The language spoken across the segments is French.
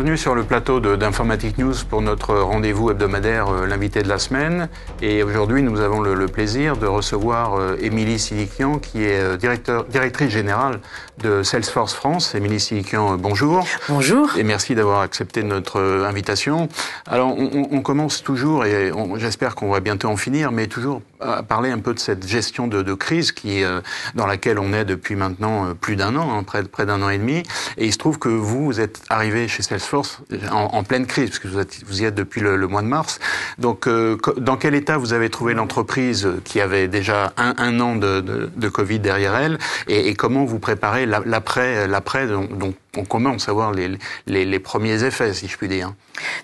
bienvenue sur le plateau d'informatique News pour notre rendez-vous hebdomadaire euh, L'invité de la semaine. Et aujourd'hui, nous avons le, plaisir de recevoir euh, Émilie Silikian, qui est euh, directeur, directrice générale de Salesforce France. Émilie Silikian, bonjour. Bonjour. Et merci d'avoir accepté notre invitation. Alors, on, commence toujours, et j'espère qu'on va bientôt en finir, mais toujours à parler un peu de cette gestion de, crise qui, dans laquelle on est depuis maintenant plus d'un an, hein, près, près d'un an et demi. Et il se trouve que vous, vous êtes arrivé chez Salesforce Force en, pleine crise, puisque vous, vous y êtes depuis le, mois de mars. Donc, euh, dans quel état vous avez trouvé l'entreprise qui avait déjà un, an de, Covid derrière elle et, comment vous préparez l'après, l'après on commence à voir les, premiers effets, si je puis dire.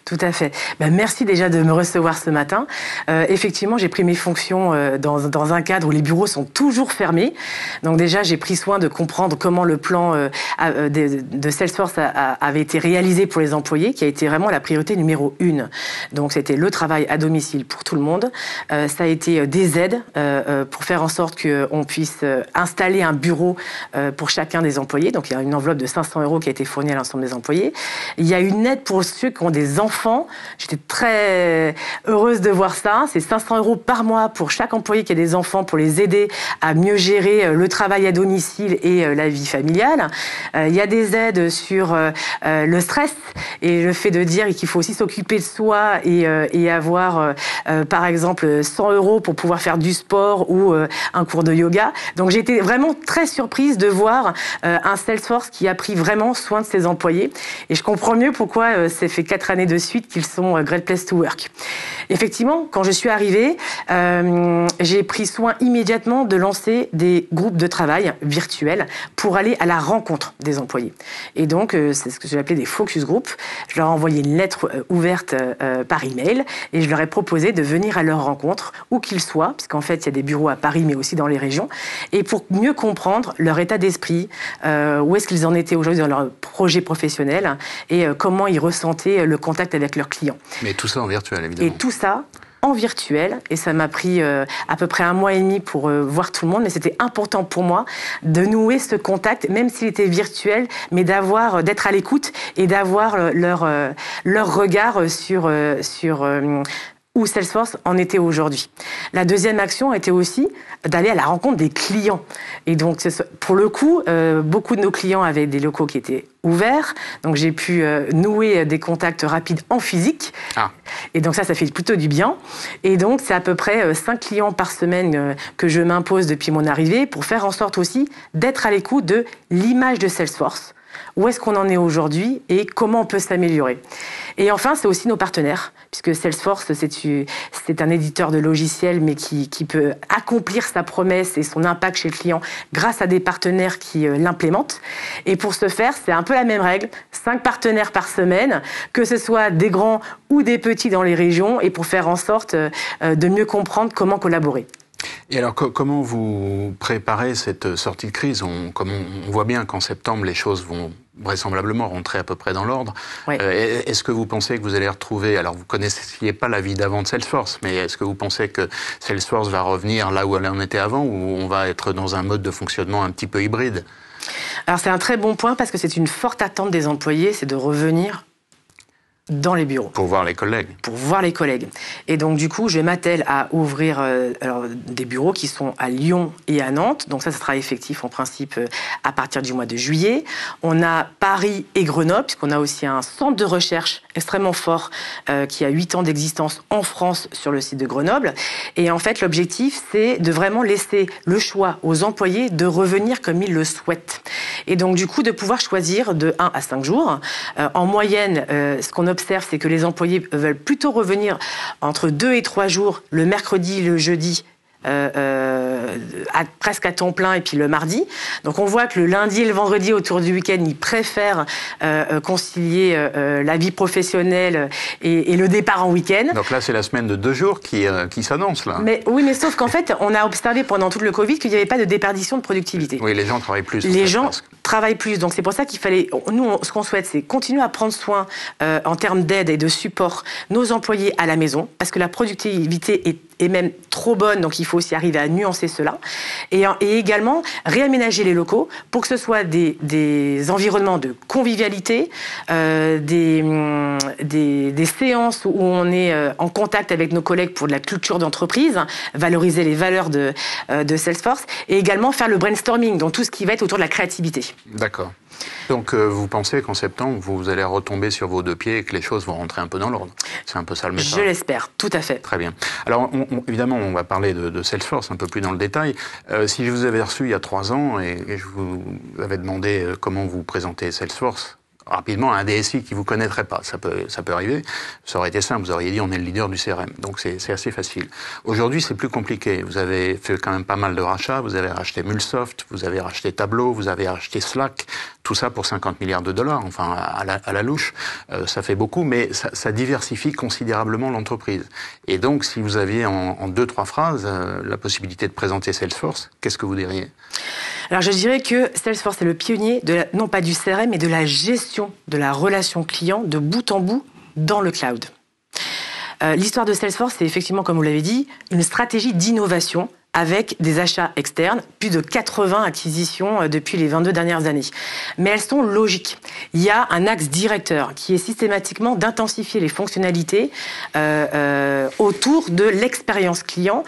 Tout à fait. Ben, merci déjà de me recevoir ce matin. Euh, effectivement, j'ai pris mes fonctions euh, dans, un cadre où les bureaux sont toujours fermés. Donc déjà, j'ai pris soin de comprendre comment le plan euh, de, Salesforce avait été réalisé pour les employés, qui a été vraiment la priorité numéro une. Donc c'était le travail à domicile pour tout le monde. ça a été des aides pour faire en sorte qu'on puisse installer un bureau pour chacun des employés. Donc il y a une enveloppe de 500 euros qui a été fourni à l'ensemble des employés. Il y a une aide pour ceux qui ont des enfants. J'étais très heureuse de voir ça. C'est 500 euros par mois pour chaque employé qui a des enfants pour les aider à mieux gérer euh, le travail à domicile et euh, la vie familiale. Euh, il y a des aides sur le stress et le fait de dire qu'il faut aussi s'occuper de soi et, et avoir, par exemple, 100 euros pour pouvoir faire du sport ou un cours de yoga. Donc j'étais vraiment très surprise de voir un Salesforce qui a pris vraiment soin de ses employés. Et je comprends mieux pourquoi c'est euh, fait quatre années de suite qu'ils sont euh, Great Place to Work. Effectivement, quand je suis arrivée, euh, j'ai pris soin immédiatement de lancer des groupes de travail virtuels pour aller à la rencontre des employés. Et donc, c'est ce que j'ai appelé des focus groups. Je leur ai envoyé une lettre ouverte par email et je leur ai proposé de venir à leur rencontre, où qu'ils soient, parce qu'en fait, il y a des bureaux à Paris, mais aussi dans les régions, et pour mieux comprendre leur état d'esprit, où est-ce qu'ils en étaient aujourd'hui dans leur projet professionnel hein, et euh, comment ils ressentaient euh, le contact avec leurs clients. Mais tout ça en virtuel, évidemment. Et tout ça en virtuel et ça m'a pris euh, à peu près un mois et demi pour voir tout le monde mais c'était important pour moi de nouer ce contact même s'il était virtuel mais d'avoir d'être à l'écoute et d'avoir leur leur regard sur sur où Salesforce en était aujourd'hui. La deuxième action était aussi d'aller à la rencontre des clients. Et donc, pour le coup, euh, beaucoup de nos clients avaient des locaux qui étaient ouverts. Donc, j'ai pu euh, nouer des contacts rapides en physique. Ah. Et donc, ça, ça fait plutôt du bien. Et donc, c'est à peu près 5 euh, clients par semaine que je m'impose depuis mon arrivée pour faire en sorte aussi d'être à l'écoute de l'image de Salesforce où est-ce qu'on en est aujourd'hui et comment on peut s'améliorer. Et enfin, c'est aussi nos partenaires, puisque Salesforce, c'est un éditeur de logiciels, mais qui, peut accomplir sa promesse et son impact chez le client grâce à des partenaires qui euh, l'implémentent. Et pour ce faire, c'est un peu la même règle, cinq partenaires par semaine, que ce soit des grands ou des petits dans les régions, et pour faire en sorte euh, euh, de mieux comprendre comment collaborer. Et alors, comment vous préparez cette sortie de crise on, voit bien qu'en septembre, les choses vont vraisemblablement rentrer à peu près dans l'ordre. Euh, est-ce que vous pensez que vous allez retrouver, alors vous ne connaissiez pas la vie d'avant de Salesforce, mais est-ce que vous pensez que Salesforce va revenir là où elle en était avant, ou on va être dans un mode de fonctionnement un petit peu hybride alors c'est un très bon point parce que c'est une forte attente des employés, c'est de revenir dans les bureaux. Pour voir les collègues. Pour voir les collègues. Et donc du coup, je m'attelle à ouvrir euh, alors, des bureaux qui sont à Lyon et à Nantes. Donc ça, ça sera effectif en principe euh, à partir du mois de juillet. On a Paris et Grenoble, puisqu'on a aussi un centre de recherche extrêmement fort euh, qui a 8 ans d'existence en France sur le site de Grenoble. Et en fait, l'objectif, c'est de vraiment laisser le choix aux employés de revenir comme ils le souhaitent. Et donc du coup, de pouvoir choisir de 1 à 5 jours. en moyenne, ce qu'on a c'est que les employés veulent plutôt revenir entre deux et trois jours, le mercredi, le jeudi euh, euh, à, presque à temps plein et puis le mardi. Donc on voit que le lundi et le vendredi autour du week-end, ils préfèrent euh, concilier la vie professionnelle et, le départ en week-end. Donc là, c'est la semaine de deux jours qui, qui s'annonce là. Mais oui, mais sauf qu'en fait, on a observé pendant tout le Covid qu'il n'y avait pas de déperdition de productivité. Oui, les gens travaillent plus. Les gens travaillent plus. Donc c'est pour ça qu'il fallait. Nous, ce qu'on souhaite, c'est continuer à prendre soin en termes d'aide et de support nos employés à la maison, parce que la productivité est et même trop bonne, donc il faut aussi arriver à nuancer cela, et, également réaménager les locaux pour que ce soit des, environnements de convivialité, euh, mm, des, séances où on est euh, en contact avec nos collègues pour de la culture d'entreprise, valoriser les valeurs de, euh, de Salesforce, et également faire le brainstorming, donc tout ce qui va être autour de la créativité. D'accord. Donc euh, vous pensez qu'en septembre, vous allez retomber sur vos deux pieds et que les choses vont rentrer un peu dans l'ordre C'est un peu ça le message Je l'espère, tout à fait. Très bien. Alors évidemment, on va parler de, de, Salesforce un peu plus dans le détail. Euh, si je vous avais reçu il y a trois ans et, et je vous avais demandé euh, comment vous présentez Salesforce, rapidement un DSI qui vous connaîtrait pas. Ça peut, ça peut arriver. Ça aurait été simple. Vous auriez dit on est le leader du CRM. Donc c'est assez facile. Aujourd'hui, c'est plus compliqué. Vous avez fait quand même pas mal de rachats. Vous avez racheté Mulsoft, vous avez racheté Tableau, vous avez racheté Slack. Tout ça pour 50 milliards de dollars. Enfin, à la, à la louche, euh, ça fait beaucoup, mais ça, ça diversifie considérablement l'entreprise. Et donc, si vous aviez en, en deux trois phrases euh, la possibilité de présenter Salesforce, qu'est-ce que vous diriez alors je dirais que Salesforce est le pionnier de non pas du CRM mais de la gestion de la relation client de bout en bout dans le cloud. Euh, l'histoire de Salesforce, c'est effectivement, comme vous l'avez dit, une stratégie d'innovation avec des achats externes, plus de 80 acquisitions euh, depuis les 22 dernières années. Mais elles sont logiques. Il y a un axe directeur qui est systématiquement d'intensifier les fonctionnalités euh, euh, autour de l'expérience client.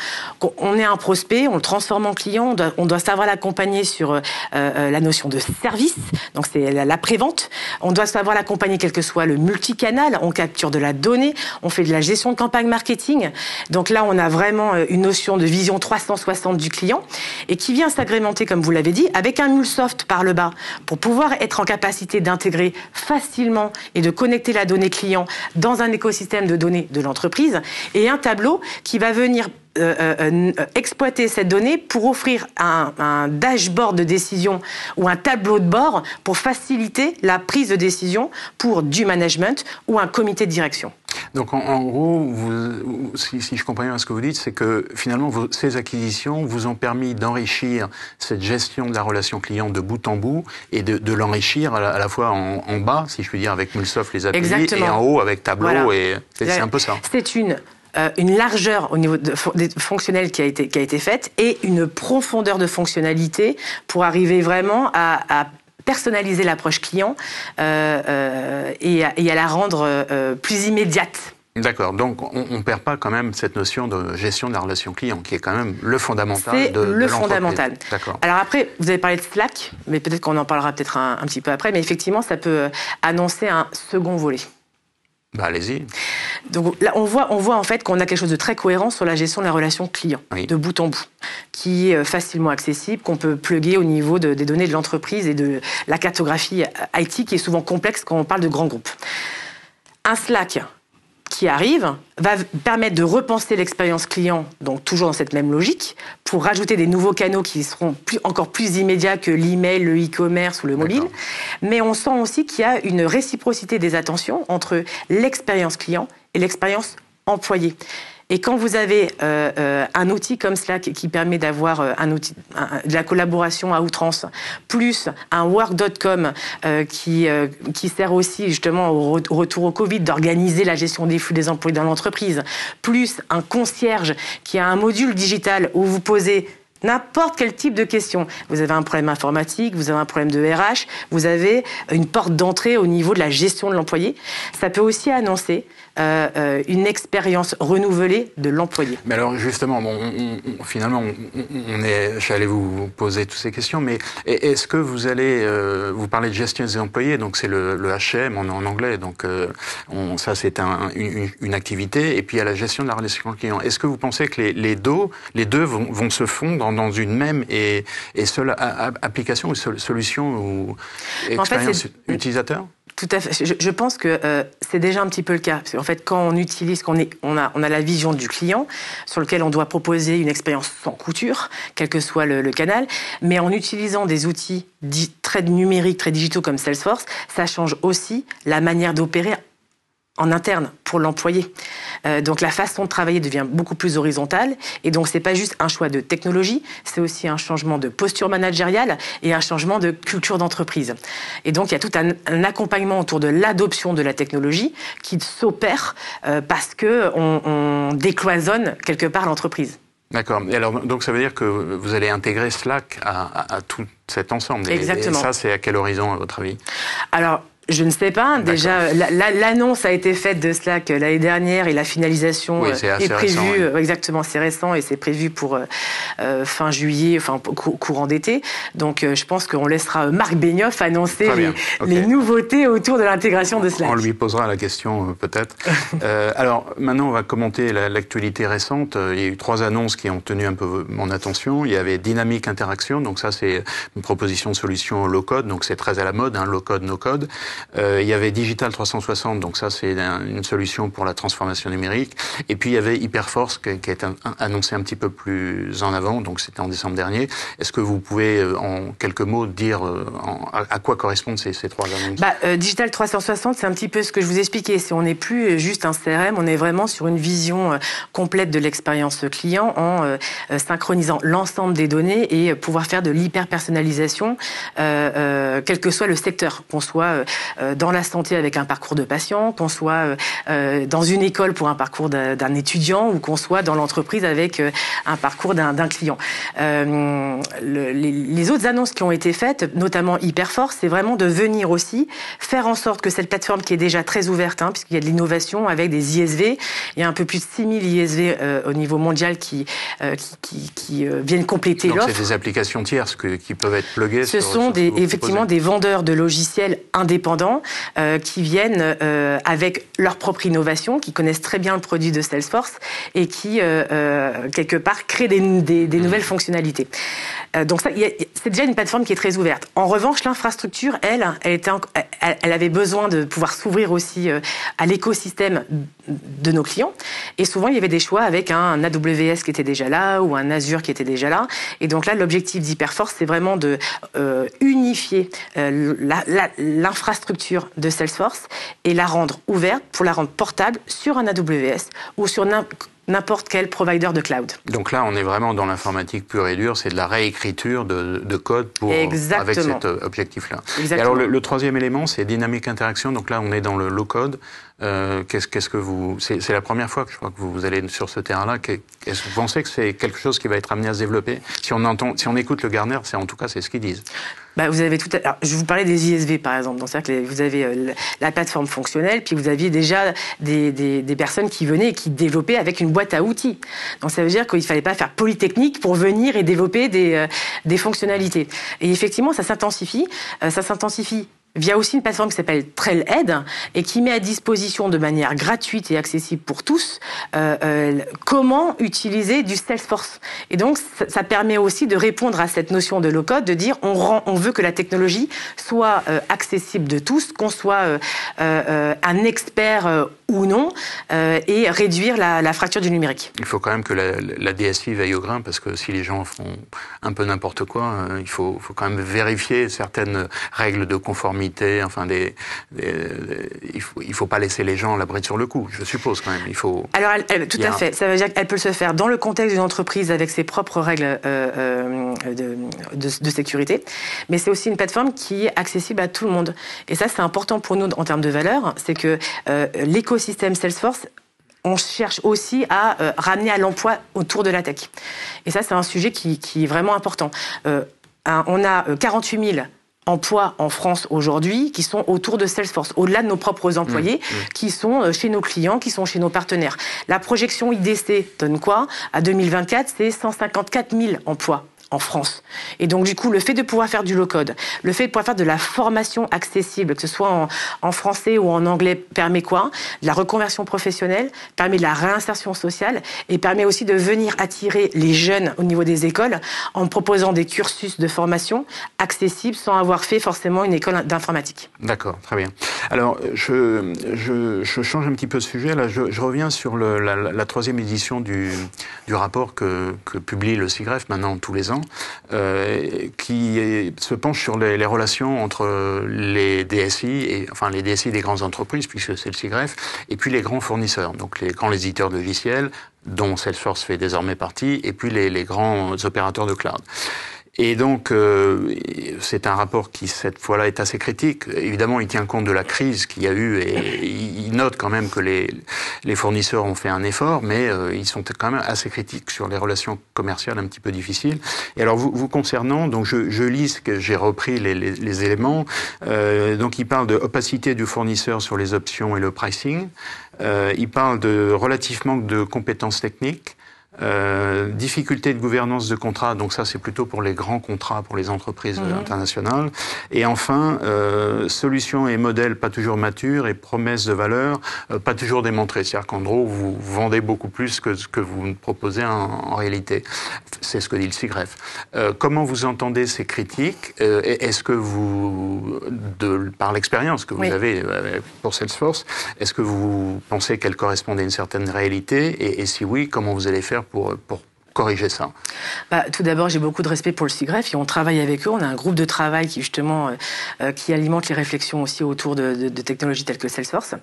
On est un prospect, on le transforme en client, on doit, savoir l'accompagner sur la notion de service, donc c'est la vente On doit savoir l'accompagner quel que soit le multicanal, on capture de la donnée, on fait de la gestion de campagne marketing. Donc là, on a vraiment une notion de vision 360 60 du client et qui vient s'agrémenter, comme vous l'avez dit, avec un MuleSoft par le bas pour pouvoir être en capacité d'intégrer facilement et de connecter la donnée client dans un écosystème de données de l'entreprise et un tableau qui va venir euh, euh, euh, exploiter cette donnée pour offrir un, dashboard de décision ou un tableau de bord pour faciliter la prise de décision pour du management ou un comité de direction. Donc en, gros, si, je comprends bien ce que vous dites, c'est que finalement ces acquisitions vous ont permis d'enrichir cette gestion de la relation client de bout en bout et de, l'enrichir à, la, fois en, bas, si je puis dire, avec Mulsoft les API et en haut avec Tableau. Et c'est un peu ça. C'est une euh, une largeur au niveau de, fonctionnels qui a, été, qui a été faite et une profondeur de fonctionnalité pour arriver vraiment à, personnaliser l'approche client euh, euh, et, à, la rendre plus immédiate. D'accord, donc on ne perd pas quand même cette notion de gestion de la relation client, qui est quand même le fondamental de, le fondamental. D'accord. Alors après, vous avez parlé de Slack, mais peut-être qu'on en parlera peut-être un, un, petit peu après, mais effectivement, ça peut annoncer un second volet. Bah, allez-y. Donc là, on voit, on voit en fait qu'on a quelque chose de très cohérent sur la gestion de la relation client, de bout en bout, qui est euh, facilement accessible, qu'on peut plugger au niveau des données de l'entreprise et de la cartographie euh, IT qui est souvent complexe quand on parle de grands groupes. Un Slack, qui arrive va permettre de repenser l'expérience client, donc toujours dans cette même logique, pour rajouter des nouveaux canaux qui seront encore plus immédiats que l'email, le e-commerce ou le mobile. Mais on sent aussi qu'il y a une réciprocité des attentions entre l'expérience client et l'expérience employée. Et quand vous avez euh, euh, un outil comme Slack qui permet d'avoir euh, un outil, de la collaboration à outrance, plus un work.com qui, qui sert aussi justement au, retour au Covid d'organiser la gestion des flux des employés dans l'entreprise, plus un concierge qui a un module digital où vous posez N'importe quel type de question. Vous avez un problème informatique, vous avez un problème de RH, vous avez une porte d'entrée au niveau de la gestion de l'employé. Ça peut aussi annoncer euh, euh, une expérience renouvelée de l'employé. Mais alors justement, bon, on, on, finalement, on, est, j'allais vous poser toutes ces questions, mais e-, est-ce que vous allez, euh, vous parlez de gestion des employés, donc c'est le, le HM en, anglais, donc euh, on, ça c'est un, une, activité, et puis à la gestion de la relation client. Est-ce que vous pensez que les, les deux, les deux vont, se fondre dans, dans, une même et, et seule application ou solution ou expérience utilisateur tout à fait. Je, pense que euh, c'est déjà un petit peu le cas. Parce fait, quand on utilise, qu'on est, on a, on a la vision du client sur lequel on doit proposer une expérience sans couture, quel que soit le, le canal, mais en utilisant des outils très numériques, très digitaux comme Salesforce, ça change aussi la manière d'opérer en interne pour l'employé. Euh, donc la façon de travailler devient beaucoup plus horizontale et donc c'est pas juste un choix de technologie, c'est aussi un changement de posture managériale et un changement de culture d'entreprise. Et donc il y a tout un, accompagnement autour de l'adoption de la technologie qui s'opère euh, parce que on, décloisonne quelque part l'entreprise. D'accord. Et alors, donc ça veut dire que vous allez intégrer Slack à, tout cet ensemble. Exactement. Et, ça, c'est à quel horizon, à votre avis Alors, je ne sais pas. Déjà, l'annonce a été faite de Slack l'année dernière et la finalisation euh, est, prévue. Euh, exactement, c'est récent et c'est prévu pour euh, fin juillet, enfin courant d'été. Donc, je pense qu'on laissera Marc Benioff annoncer les, nouveautés autour de l'intégration de Slack. On lui posera la question peut-être. alors, maintenant, on va commenter l'actualité récente. Il y a eu trois annonces qui ont tenu un peu mon attention. Il y avait Dynamique Interaction, donc ça, c'est une proposition de solution low code, donc c'est très à la mode, hein, low code, no code. Euh, il y avait Digital 360, donc ça c'est une solution pour la transformation numérique. Et puis il y avait Hyperforce qui, qui a été annoncé un petit peu plus en avant, donc c'était en décembre dernier. Est-ce que vous pouvez euh, en quelques mots dire euh, à, quoi correspondent ces, trois annonces bah, Digital 360, c'est un petit peu ce que je vous expliquais. On n'est plus juste un CRM, on est vraiment sur une vision complète de l'expérience client en synchronisant l'ensemble des données et pouvoir faire de l'hyper personnalisation, euh, quel que soit le secteur, qu'on soit euh, dans la santé avec un parcours de patient, qu'on soit euh, euh, dans une école pour un parcours d'un étudiant ou qu'on soit dans l'entreprise avec un parcours d'un client. les, autres annonces qui ont été faites, notamment Hyperforce, c'est vraiment de venir aussi faire en sorte que cette plateforme qui est déjà très ouverte, hein, puisqu'il y a de l'innovation avec des ISV, il y a un peu plus de 6000 ISV au niveau mondial qui, viennent compléter l'offre. C'est des applications tierces qui peuvent être pluguées. Ce sont des, effectivement des vendeurs de logiciels indépendants euh, qui viennent euh, avec leur propre innovation, qui connaissent très bien le produit de Salesforce et qui, euh, quelque part, créent des, mmh. nouvelles fonctionnalités. donc ça, c'est déjà une plateforme qui est très ouverte. En revanche, l'infrastructure, elle, elle, était elle, avait besoin de pouvoir s'ouvrir aussi à l'écosystème de nos clients. Et souvent, il y avait des choix avec un, un AWS qui était déjà là ou un Azure qui était déjà là. Et donc là, l'objectif d'Hyperforce, c'est vraiment de unifier l'infrastructure structure de Salesforce et la rendre ouverte pour la rendre portable sur un AWS ou sur n'importe quel provider de cloud. Donc là, on est vraiment dans l'informatique pure et dure, c'est de la réécriture de, code pour, avec cet euh, objectif-là. alors le, troisième élément, c'est dynamique interaction. Donc là, on est dans le low code. Euh, qu'est-ce, qu'est-ce que vous c'est, la première fois que je crois que vous allez sur ce terrain-là. Est-ce que vous pensez que c'est quelque chose qui va être amené à se développer Si on entend, si on écoute le Garner, c'est en tout cas c'est ce qu'ils disent. Bah, vous avez tout. À... Alors, je vous parlais des ISV par exemple. Dans que vous avez euh, la plateforme fonctionnelle, puis vous aviez déjà des, des, des, personnes qui venaient et qui développaient avec une boîte à outils. Donc ça veut dire qu'il ne fallait pas faire polytechnique pour venir et développer des, euh, des fonctionnalités. Et effectivement, ça s'intensifie. ça s'intensifie via aussi une plateforme qui s'appelle TrailHead et qui met à disposition de manière gratuite et accessible pour tous euh, euh, comment utiliser du Salesforce. Et donc, ça permet aussi de répondre à cette notion de low-code, de dire on, rend, on veut que la technologie soit euh, accessible de tous, qu'on soit un expert ou non, euh, et réduire la, fracture du numérique. Il faut quand même que la, la, DSI veille au grain, parce que si les gens font un peu n'importe quoi, euh, il faut, quand même vérifier certaines règles de conformité. Enfin, des, il ne faut, pas laisser les gens la sur le coup, je suppose quand même. Il faut, Alors, tout à fait. Ça veut dire qu'elle peut se faire dans le contexte d'une entreprise avec ses propres règles euh, de, sécurité, mais c'est aussi une plateforme qui est accessible à tout le monde. Et ça, c'est important pour nous en termes de valeur, c'est que l'économie système Salesforce, on cherche aussi à euh, ramener à l'emploi autour de la tech. Et ça, c'est un sujet qui, est vraiment important. Euh, on a 48 euh, 000 emplois en France aujourd'hui qui sont autour de Salesforce, au-delà de nos propres employés, mmh, mmh. qui sont chez nos clients, qui sont chez nos partenaires. La projection IDC donne quoi À 2024, c'est 154 000 emplois en France. Et donc, du coup, le fait de pouvoir faire du low-code, le fait de pouvoir faire de la formation accessible, que ce soit en, français ou en anglais, permet quoi la reconversion professionnelle, permet de la réinsertion sociale et permet aussi de venir attirer les jeunes au niveau des écoles en proposant des cursus de formation accessibles sans avoir fait forcément une école d'informatique. D'accord, très bien. Alors, je, je, change un petit peu de sujet. Là, je, reviens sur la, troisième édition du, rapport que, que publie le CIGREF maintenant tous les ans Hein, euh, qui se penche sur les, relations entre les DSI, et, enfin les DSI des grandes entreprises, puisque c'est le CIGREF, et puis les grands fournisseurs, donc les grands éditeurs de logiciels, dont Salesforce fait désormais partie, et puis les grands opérateurs de cloud. Et donc, euh, c'est un rapport qui, cette fois-là, est assez critique. Évidemment, il tient compte de la crise qu'il y a eu et il note quand même que les, les fournisseurs ont fait un effort, mais euh, ils sont quand même assez critiques sur les relations commerciales un petit peu difficiles. Et alors, vous, concernant, donc je, je lis ce que j'ai repris les, éléments. Euh, donc, il parle de du fournisseur sur les options et le pricing. il parle de relativement de compétences techniques. Euh, difficulté de gouvernance de contrat, donc ça c'est plutôt pour les grands contrats, pour les entreprises mhm. internationales. Et enfin, euh, solutions et modèles pas toujours matures et promesses de valeur euh, pas toujours démontrées. C'est-à-dire qu'en gros, vous vendez beaucoup plus que ce que vous proposez en, réalité. C'est ce que dit le SIGREF. Euh, comment vous entendez ces critiques euh, Est-ce que vous, de, par l'expérience que vous avez pour Salesforce, est-ce que vous pensez qu'elles correspondent à une certaine réalité et, et si oui, comment vous allez faire pour, pour corriger ça bah, Tout d'abord, j'ai beaucoup de respect pour le SIGREF et on travaille avec eux. On a un groupe de travail qui justement euh, euh, qui alimente les réflexions aussi autour de, technologies telles que Salesforce.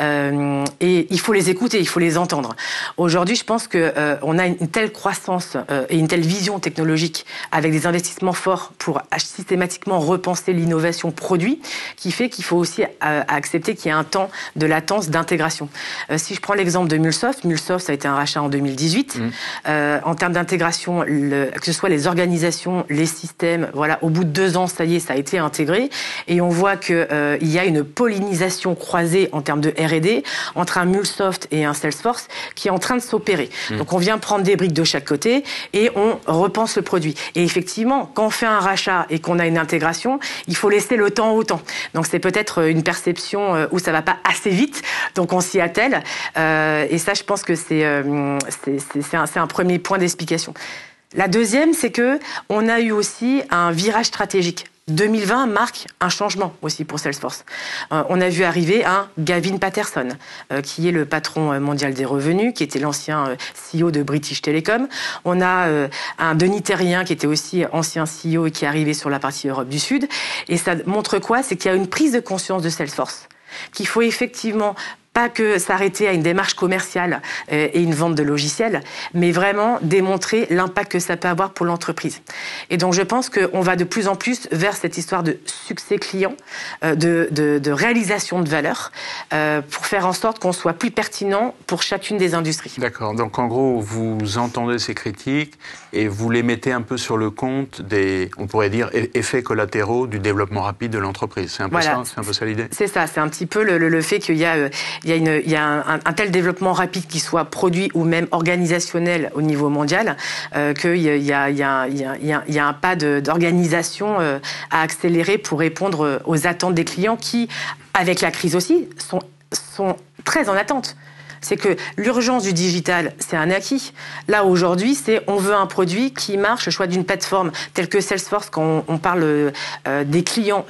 Euh, et il faut les écouter, il faut les entendre. Aujourd'hui, je pense qu'on a une telle croissance et une telle vision technologique avec des investissements forts pour systématiquement repenser l'innovation produit, qui fait qu'il faut aussi accepter qu'il y ait un temps de latence d'intégration. si je prends l'exemple de Mulsoft, Mulsoft ça a été un rachat en 2018. Mmh. en termes d'intégration, que ce soit les organisations, les systèmes, voilà, au bout de deux ans, ça y est, ça a été intégré. Et on voit qu'il euh, y a une pollinisation croisée en termes de RD entre un MuleSoft et un Salesforce qui est en train de s'opérer. Mmh. Donc on vient prendre des briques de chaque côté et on repense le produit. Et effectivement, quand on fait un rachat et qu'on a une intégration, il faut laisser le temps au temps. Donc c'est peut-être euh, une perception euh, où ça va pas assez vite, donc on s'y attelle. Euh, et ça, je pense que c'est euh, c'est un, un premier point d'essai la deuxième, c'est que on a eu aussi un virage stratégique. 2020 marque un changement aussi pour Salesforce. Euh, on a vu arriver un Gavin Patterson, euh, qui est le patron euh, mondial des revenus, qui était l'ancien CEO de British Telecom. On a un Denis Terrien, qui était aussi ancien CEO et qui est arrivé sur la partie Europe du Sud. Et ça montre quoi C'est qu'il y a une prise de conscience de Salesforce qu'il faut effectivement pas que s'arrêter à une démarche commerciale euh, et une vente de logiciels, mais vraiment démontrer l'impact que ça peut avoir pour l'entreprise. Et donc je pense qu'on va de plus en plus vers cette histoire de succès client, euh, de, réalisation de valeur, euh, pour faire en sorte qu'on soit plus pertinent pour chacune des industries. D'accord, donc en gros, vous entendez ces critiques et vous les mettez un peu sur le compte des, on pourrait dire, e-, effets collatéraux du développement rapide de l'entreprise. C'est un, peu ça l'idée C'est ça, c'est un petit peu le fait qu'il y a il y a, un, tel développement rapide qui soit produit ou même organisationnel au niveau mondial euh, qu'il y, a, un pas d'organisation euh, à accélérer pour répondre aux attentes des clients qui, avec la crise aussi, sont, sont très en attente c'est que l'urgence du digital, c'est un acquis. Là, aujourd'hui, c'est on veut un produit qui marche, le choix d'une plateforme telle que Salesforce, quand on, parle euh, des clients,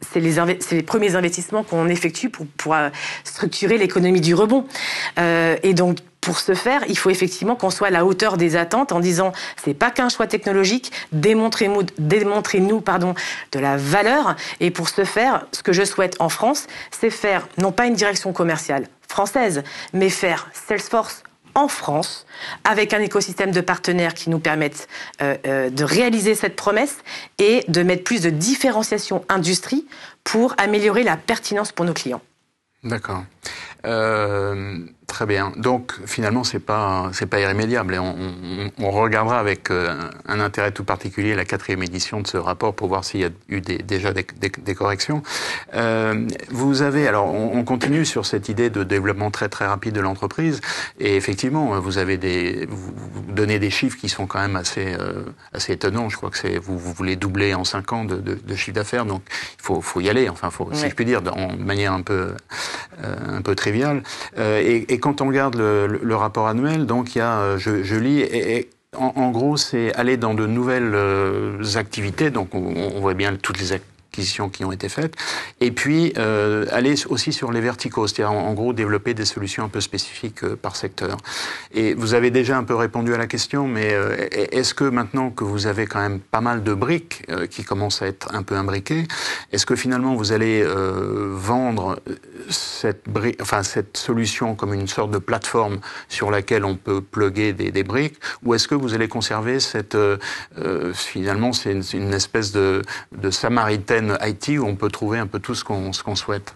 c'est les, premiers investissements qu'on effectue pour, euh, structurer l'économie du rebond. Euh, et donc, pour ce faire, il faut effectivement qu'on soit à la hauteur des attentes en disant c'est pas qu'un choix technologique, démontrez-nous pardon de la valeur. Et pour ce faire, ce que je souhaite en France, c'est faire non pas une direction commerciale française, mais faire Salesforce en France, avec un écosystème de partenaires qui nous permettent euh, euh, de réaliser cette promesse et de mettre plus de différenciation industrie pour améliorer la pertinence pour nos clients. D'accord. Euh, Très bien. Donc finalement, c'est pas c'est pas irrémédiable et on, regardera avec euh, un intérêt tout particulier la quatrième édition de ce rapport pour voir s'il y a eu déjà des, corrections. Euh, vous avez alors on, continue sur cette idée de développement très très rapide de l'entreprise et effectivement vous avez des vous, donnez des chiffres qui sont quand même assez euh, assez étonnants. Je crois que c'est vous, vous, voulez doubler en cinq ans de, de, chiffre d'affaires donc il faut faut y aller. Enfin faut si je puis dire de, manière un peu un peu triviale et, et et quand on regarde le, rapport annuel, donc il y a, euh, je, lis, en, gros, c'est aller dans de nouvelles euh, activités. Donc on voit bien toutes les activités qui ont été faites. Et puis, euh, aller aussi sur les verticaux, c'est-à-dire en, gros développer des solutions un peu spécifiques euh, par secteur. Et vous avez déjà un peu répondu à la question, mais euh, est-ce que maintenant que vous avez quand même pas mal de briques qui commencent à être un peu imbriquées, est-ce que finalement vous allez vendre cette, enfin, cette solution comme une sorte de plateforme sur laquelle on peut pluguer des, briques, ou est-ce que vous allez conserver cette, finalement, c'est une, espèce de, de samaritaine IT où on peut trouver un peu tout ce qu'on souhaite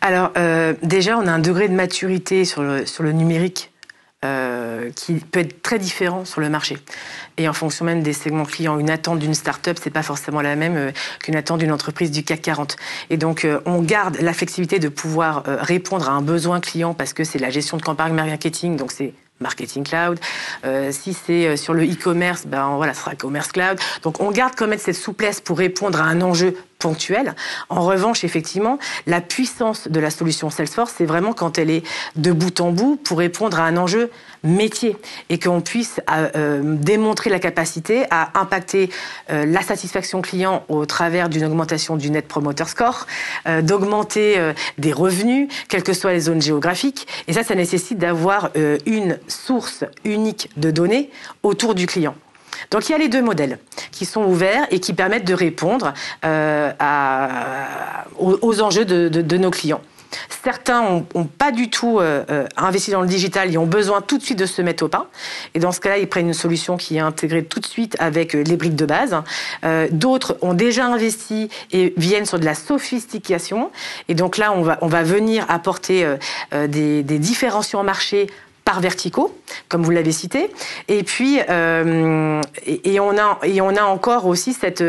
Alors euh, déjà, on a un degré de maturité sur le, numérique euh, qui peut être très différent sur le marché. Et en fonction même des segments clients, une attente d'une start-up, c'est pas forcément la même euh, qu'une attente d'une entreprise du CAC 40. Et donc, on garde la flexibilité de pouvoir répondre à un besoin client parce que c'est la gestion de campagne marketing, donc c'est Marketing Cloud. Euh, si c'est euh, sur le e-commerce, ben voilà, ce sera Commerce Cloud. Donc on garde quand même cette souplesse pour répondre à un enjeu en revanche, effectivement, la puissance de la solution Salesforce, c'est vraiment quand elle est de bout en bout pour répondre à un enjeu métier et qu'on puisse euh, euh, démontrer la capacité à impacter euh, la satisfaction client au travers d'une augmentation du Net Promoter Score, d'augmenter des revenus, quelles que soient les zones géographiques. Et ça, ça nécessite d'avoir une source unique de données autour du client. Donc il y a les deux modèles qui sont ouverts et qui permettent de répondre euh, aux, enjeux de, nos clients. Certains n'ont pas du tout euh, euh, investi dans le digital et ont besoin tout de suite de se mettre au pas. Et dans ce cas-là, ils prennent une solution qui est intégrée tout de suite avec les briques de base. D'autres ont déjà investi et viennent sur de la sophistication. Et donc là, on va, venir apporter des, des différenciants marché par verticaux, comme vous l'avez cité. Et puis, euh, et, on a, et on a encore aussi cette,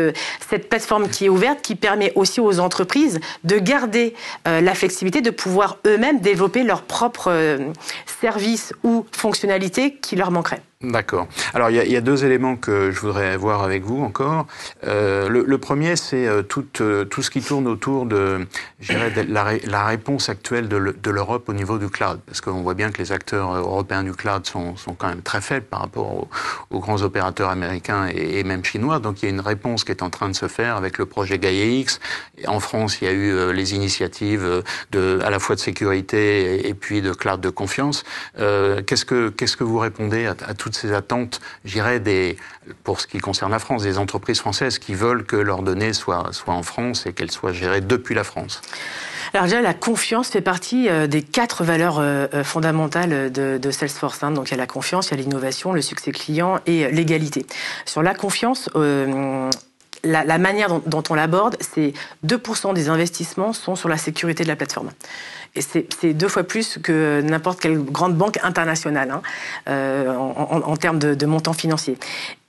cette plateforme qui est ouverte, qui permet aussi aux entreprises de garder euh, la flexibilité, de pouvoir eux-mêmes développer leurs propres euh, services ou fonctionnalités qui leur manqueraient. D'accord. Alors, il y, a deux éléments que je voudrais voir avec vous encore. Euh, le, premier, c'est euh, tout, euh, tout ce qui tourne autour de, la, réponse actuelle de l'Europe au niveau du cloud. Parce qu'on voit bien que les acteurs européens du cloud sont, sont quand même très faibles par rapport aux, grands opérateurs américains et, même chinois. Donc, il y a une réponse qui est en train de se faire avec le projet GAIA-X. En France, il y a eu les initiatives de, à la fois de sécurité et, puis de cloud de confiance. Qu'est-ce que Qu'est-ce que vous répondez à, à tout toutes ces attentes, j'irais, des, pour ce qui concerne la France, des entreprises françaises qui veulent que leurs données soient, en France et qu'elles soient gérées depuis la France. Alors déjà, la confiance fait partie euh, des quatre valeurs euh, euh, fondamentales de, Salesforce. Hein. Donc il y a la confiance, il y a l'innovation, le succès client et l'égalité. Sur la confiance, la, manière dont, dont on l'aborde, c'est 2% des investissements sont sur la sécurité de la plateforme c'est deux fois plus que n'importe quelle grande banque internationale hein, euh, en, en, termes de, de montants financiers.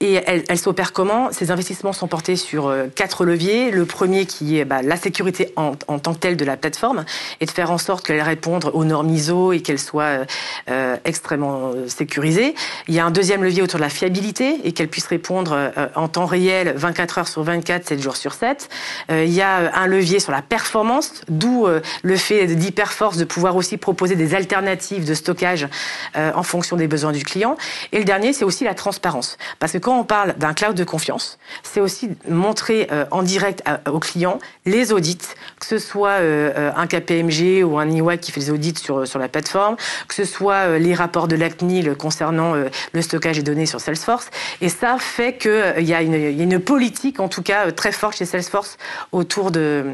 Et elle, elle s'opère comment Ces investissements sont portés sur euh, quatre leviers. Le premier qui est bah, la sécurité en, en, tant que telle de la plateforme et de faire en sorte qu'elle réponde aux normes ISO et qu'elle soit euh, extrêmement sécurisée. Il y a un deuxième levier autour de la fiabilité et qu'elle puisse répondre en temps réel 24 heures sur 24, 7 jours sur 7. il y a un levier sur la performance, d'où le fait d'hyper force de pouvoir aussi proposer des alternatives de stockage euh, en fonction des besoins du client. Et le dernier, c'est aussi la transparence. Parce que quand on parle d'un cloud de confiance, c'est aussi montrer euh, en direct aux clients les audits, que ce soit euh, un KPMG ou un IWA qui fait des audits sur, sur la plateforme, que ce soit les rapports de l'ACNIL concernant le stockage des données sur Salesforce. Et ça fait qu'il y, y, a une politique, en tout cas, très forte chez Salesforce autour de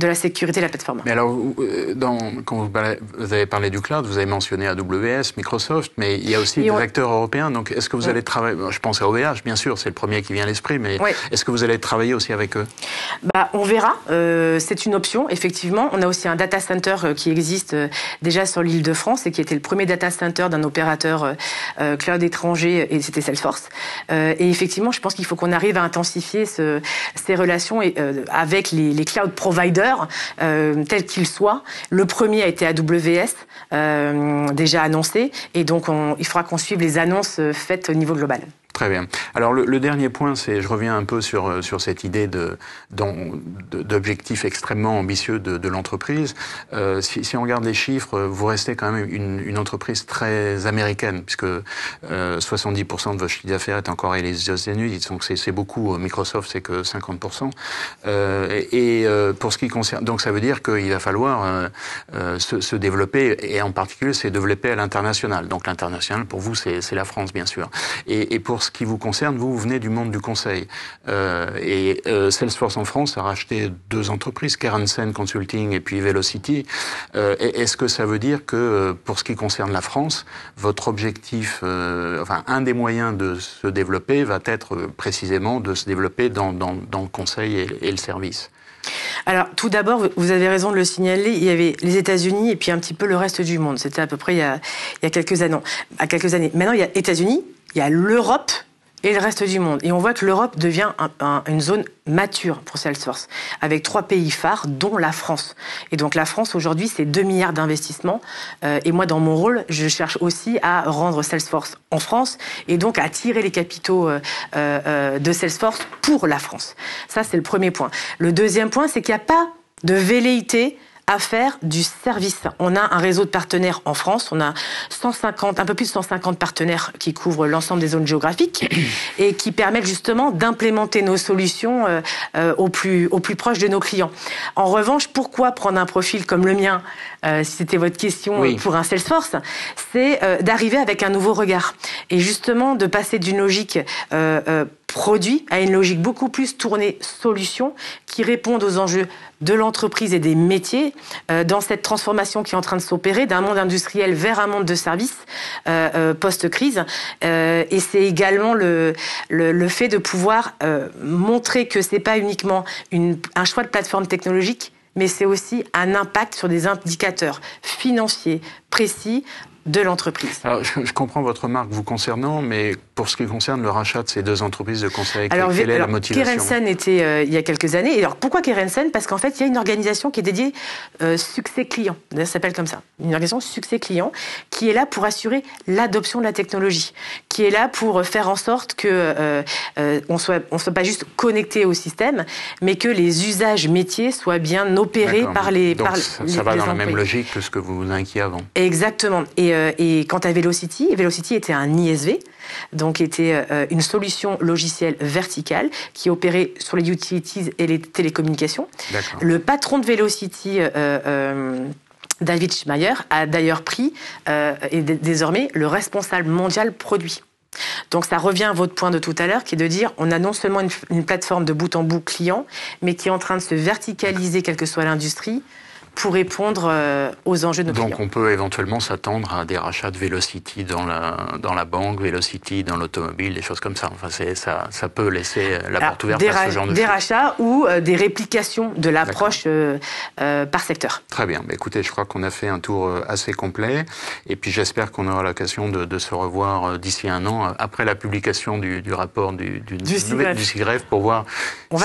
de la sécurité de la plateforme. Mais alors, euh, dans, quand vous, avez parlé du cloud, vous avez mentionné AWS, Microsoft, mais il y a aussi des acteurs européens. Donc, est-ce que vous allez travailler Je pense à OVH, bien sûr, c'est le premier qui vient à l'esprit, mais est-ce que vous allez travailler aussi avec eux bah, On verra. Euh, c'est une option, effectivement. On a aussi un data center euh, qui existe déjà sur l'île de France et qui était le premier data center d'un opérateur cloud étranger, et c'était Salesforce. et effectivement, je pense qu'il faut qu'on arrive à intensifier ce, ces relations avec les cloud providers euh, tel qu'il soit, Le premier a été AWS, euh, déjà annoncé, et donc il faudra qu'on suive les annonces euh, faites au niveau global. Très bien. Alors le, dernier point, c'est, je reviens un peu sur, euh, sur cette idée de, d'objectifs extrêmement ambitieux de, de l'entreprise. Euh, si, si, on regarde les chiffres, euh, vous restez quand même une, une entreprise très américaine, puisque euh, 70% de votre chiffre d'affaires est encore les États-Unis, donc c'est, beaucoup, euh, Microsoft c'est que 50%. Euh, et pour ce qui concerne, donc ça veut dire qu'il va falloir se, se, développer, et en particulier se développer à l'international. Donc l'international, pour vous, c'est, la France, bien sûr. Et, et pour pour ce qui vous concerne, vous, vous venez du monde du conseil. Euh, et euh, Salesforce en France a racheté deux entreprises, Kerensen Consulting et puis Velocity. Euh, est-ce que ça veut dire que, pour ce qui concerne la France, votre objectif, enfin, un des moyens de se développer va être précisément de se développer dans, le conseil et, le service alors, tout d'abord, vous avez raison de le signaler, il y avait les États-Unis et puis un petit peu le reste du monde. C'était à peu près il y a, quelques, années, quelques années. Maintenant, il y a États-Unis, il y a l'Europe et le reste du monde. Et on voit que l'Europe devient une zone mature pour Salesforce, avec trois pays phares, dont la France. Et donc la France, aujourd'hui, c'est 2 milliards d'investissements. Euh, et moi, dans mon rôle, je cherche aussi à rendre Salesforce en France, et donc à tirer les capitaux euh, euh, de Salesforce pour la France. Ça, c'est le premier point. Le deuxième point, c'est qu'il n'y a pas de velléité à faire du service. On a un réseau de partenaires en France, on a 150, un peu plus de 150 partenaires qui couvrent l'ensemble des zones géographiques et qui permettent justement d'implémenter nos solutions euh, euh, au, plus, au plus proche de nos clients. En revanche, pourquoi prendre un profil comme le mien, euh, si c'était votre question, pour un Salesforce C'est d'arriver avec un nouveau regard et justement de passer d'une logique produit à une logique beaucoup plus tournée solution qui répondent aux enjeux de l'entreprise et des métiers euh, dans cette transformation qui est en train de s'opérer d'un monde industriel vers un monde de services euh, euh, post-crise. et c'est également le, le, fait de pouvoir montrer que ce n'est pas uniquement une, un choix de plateforme technologique, mais c'est aussi un impact sur des indicateurs financiers précis de l'entreprise. Je, comprends votre remarque vous concernant, mais pour ce qui concerne le rachat de ces deux entreprises de conseil, quelle est la motivation Kerensen était euh, il y a quelques années. Et alors pourquoi Kerensen Parce qu'en fait, il y a une organisation qui est dédiée euh, succès client, ça s'appelle comme ça, une organisation succès client, qui est là pour assurer l'adoption de la technologie, qui est là pour faire en sorte que euh, euh, on soit on soit pas juste connecté au système, mais que les usages métiers soient bien opérés par les par ça, ça va dans la même logique que ce que vous vous inquiétez avant. Exactement. Et, euh, et quant à Velocity, Velocity était un ISV donc était euh, une solution logicielle verticale qui opérait sur les utilities et les télécommunications. Le patron de Velocity, euh, David Schmeier a d'ailleurs pris euh, et désormais le responsable mondial produit. Donc ça revient à votre point de tout à l'heure qui est de dire on a non seulement une, plateforme de bout en bout client, mais qui est en train de se verticaliser quelle que soit l'industrie pour répondre euh, aux enjeux de nos Donc on peut éventuellement s'attendre à des rachats de Velocity dans la, dans la banque, Velocity dans l'automobile, des choses comme ça. Enfin, ça, ça peut laisser euh, la ah, porte ouverte à ce genre de Des rachats ou euh, des réplications de l'approche par secteur. Très bien. Mais bah, écoutez, je crois qu'on a fait un tour assez complet. Et puis j'espère qu'on aura l'occasion de, de, se revoir d'ici un an, après la publication du, du rapport du, du, du, CIGREF. pour voir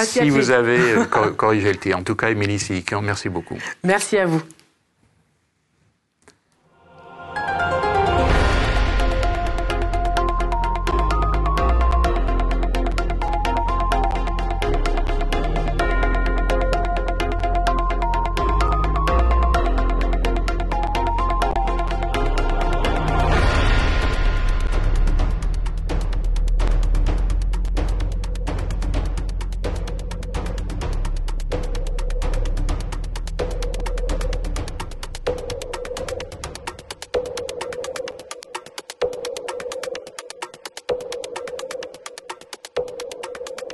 si vous avez corrigé le tir. En tout cas, Émilie merci beaucoup. Merci à vous.